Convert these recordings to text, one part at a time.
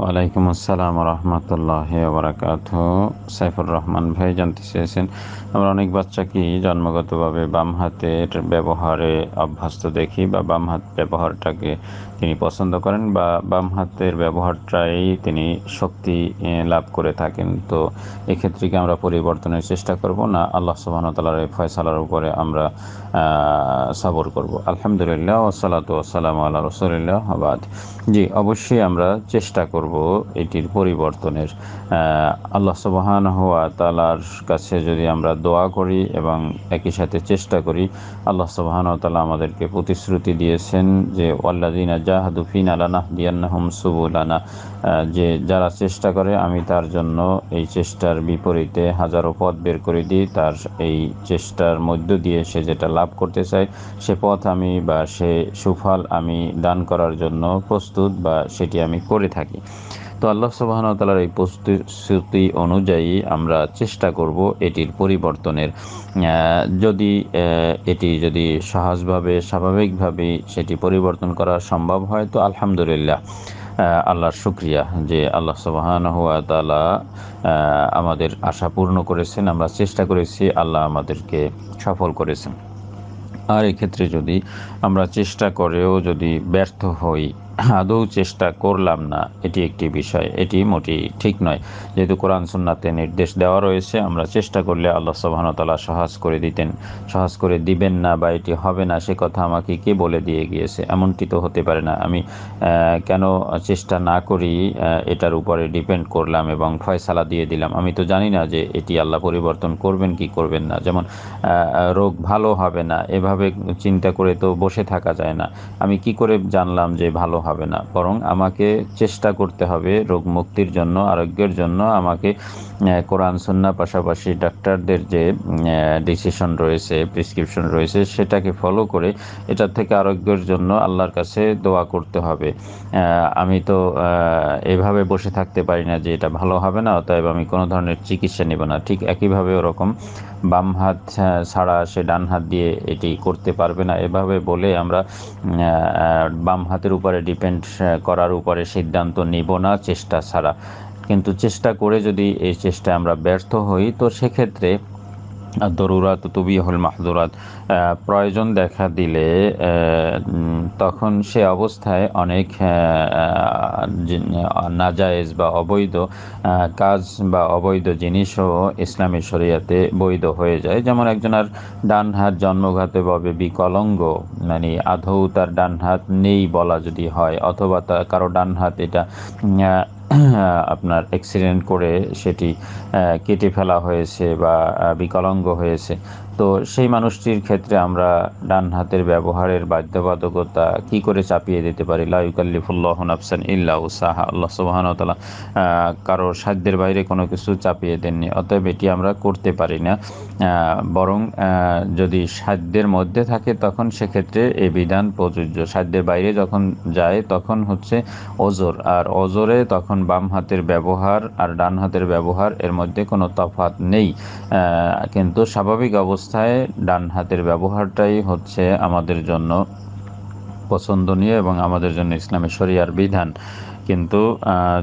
ওয়ালাইকুম আসসালাম রহমতুল্লাহ বরাকাত সাইফুর রহমান ভাই জানতে চেয়েছেন আমরা অনেক বাচ্চাকেই জন্মগতভাবে বাম হাতের ব্যবহারে অভ্যস্ত দেখি বা বাম হাত ব্যবহারটাকে তিনি পছন্দ করেন বা বাম হাতের ব্যবহারটাই তিনি শক্তি লাভ করে থাকেন তো এক্ষেত্রে কি আমরা পরিবর্তনের চেষ্টা করব না আল্লাহ সুবাহতালার এই ফয়সালার উপরে আমরা সবর করব আলহামদুলিল্লাহ ওসালাত ওসালাম আল্লাহ রসুলিল্লাহ আবাদ জি অবশ্যই আমরা চেষ্টা করব করব এটির পরিবর্তনের আল্লাহ সবহান হওয়া তালার কাছে যদি আমরা দোয়া করি এবং একই সাথে চেষ্টা করি আল্লাহ সবহান তালা আমাদেরকে প্রতিশ্রুতি দিয়েছেন যে ওয়াল্লাদিনা জাহাদুফিন আলানা দিয়ান্নাহম সুবুলানা যে যারা চেষ্টা করে আমি তার জন্য এই চেষ্টার বিপরীতে হাজারো পথ বের করে দিই তার এই চেষ্টার মধ্য দিয়ে সে যেটা লাভ করতে চায় সে পথ আমি বা সে সুফল আমি দান করার জন্য প্রস্তুত বা সেটি আমি করে থাকি তো আল্লাহ সুবাহনতালার এই প্রস্তুতি অনুযায়ী আমরা চেষ্টা করব এটির পরিবর্তনের যদি এটি যদি সহজভাবে স্বাভাবিকভাবে সেটি পরিবর্তন করা সম্ভব হয় তো আলহামদুলিল্লাহ আল্লাহর শুক্রিয়া যে আল্লাহ সুবাহান হুয়া তালা আমাদের আশা পূর্ণ করেছেন আমরা চেষ্টা করেছি আল্লাহ আমাদেরকে সফল করেছেন আর এক্ষেত্রে যদি আমরা চেষ্টা করেও যদি ব্যর্থ হই আদৌ চেষ্টা করলাম না এটি একটি বিষয় এটি মোটি ঠিক নয় যেহেতু কোরআন সুন্নাতে নির্দেশ দেওয়া রয়েছে আমরা চেষ্টা করলে আল্লাহ সোহানতালা সহজ করে দিতেন সহজ করে দিবেন না বা এটি হবে না সে কথা আমাকে কে বলে দিয়ে গিয়েছে এমনটি তো হতে পারে না আমি কেন চেষ্টা না করি এটার উপরে ডিপেন্ড করলাম এবং ফয়সালা দিয়ে দিলাম আমি তো জানি না যে এটি আল্লাহ পরিবর্তন করবেন কি করবেন না যেমন রোগ ভালো হবে না এভাবে চিন্তা করে তো বসে থাকা যায় না আমি কি করে জানলাম যে ভালো হবে হবে না বরং আমাকে চেষ্টা করতে হবে রোগ মুক্তির জন্য আরোগ্যের জন্য আমাকে কোরআন সন্না পাশাপাশি ডাক্তারদের যে ডিসিশন রয়েছে প্রেসক্রিপশন রয়েছে সেটাকে ফলো করে এটার থেকে আরোগ্যের জন্য আল্লাহর কাছে দোয়া করতে হবে আমি তো এভাবে বসে থাকতে পারি না যে এটা ভালো হবে না অতএব আমি কোনো ধরনের চিকিৎসা নেব না ঠিক একইভাবে ওরকম বাম হাত ছাড়া সে ডান হাত দিয়ে এটি করতে পারবে না এভাবে বলে আমরা বাম হাতের উপরে ডিপেন্ড করার উপরে সিদ্ধান্ত নিব না চেষ্টা ছাড়া কিন্তু চেষ্টা করে যদি এই চেষ্টায় আমরা ব্যর্থ হই তো সেক্ষেত্রে দরুরাত হল মাহদুরাত প্রয়োজন দেখা দিলে তখন সে অবস্থায় অনেক নাজায়েজ বা অবৈধ কাজ বা অবৈধ জিনিসও ইসলামী শরিয়াতে বৈধ হয়ে যায় যেমন আর ডান হাত জন্মঘাতে ভাবে বিকলঙ্গ মানে আধৌ তার ডান হাত নেই বলা যদি হয় অথবা তার কারো ডান হাত এটা আপনার অ্যাক্সিডেন্ট করে সেটি কেটে ফেলা হয়েছে বা বিকলাঙ্গ হয়েছে তো সেই মানুষটির ক্ষেত্রে আমরা ডান হাতের ব্যবহারের বাধ্যবাধকতা কি করে চাপিয়ে দিতে পারি লাউকাল্লিফুল্লাহ নাফসান ইল্লা সাহা আল্লাহ তালা কারোর সাধ্যের বাইরে কোনো কিছু চাপিয়ে দেননি অতএব এটি আমরা করতে পারি না বরং যদি সাধ্যের মধ্যে থাকে তখন সেক্ষেত্রে এ বিধান প্রযোজ্য সাধ্যের বাইরে যখন যায় তখন হচ্ছে ওজোর আর ওজোরে তখন বাম হাতের ব্যবহার আর ডান হাতের ব্যবহার এর মধ্যে কোনো তফাত নেই কিন্তু স্বাভাবিক অবস্থায় ডান হাতের ব্যবহারটাই হচ্ছে আমাদের জন্য পছন্দনীয় এবং আমাদের জন্য ইসলামী শরিয়ার বিধান কিন্তু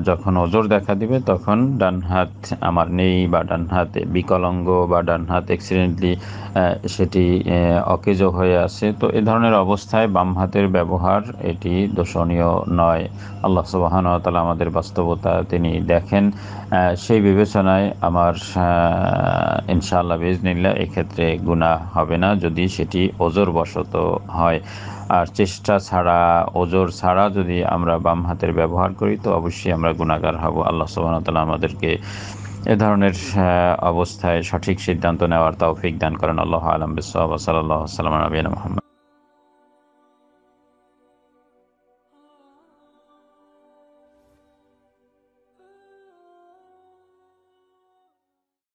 যখন ওজোর দেখা দিবে তখন ডান হাত আমার নেই বা ডান হাত বিকলঙ্গ বা ডান হাত অ্যাক্সিডেন্টলি সেটি অকেজ হয়ে আসে তো এ ধরনের অবস্থায় বাম হাতের ব্যবহার এটি দোষণীয় নয় আল্লাহ সুবাহানতালা আমাদের বাস্তবতা তিনি দেখেন সেই বিবেচনায় আমার ইনশাআল্লাহ বিজনিল্লা এক্ষেত্রে গুণা হবে না যদি সেটি ওজোর বসত হয় আর চেষ্টা ছাড়া ওজোর ছাড়া যদি আমরা বাম হাতের ব্যবহার করি তো অবশ্যই আমরা গুণাগার হব আল্লাহ তালা আমাদেরকে এ ধরনের অবস্থায় সঠিক সিদ্ধান্ত নেওয়ার তৌফিক দান করেন আল্লাহ আলম বিসাল্লাহ সাল্লাম নবীন মোহাম্মদ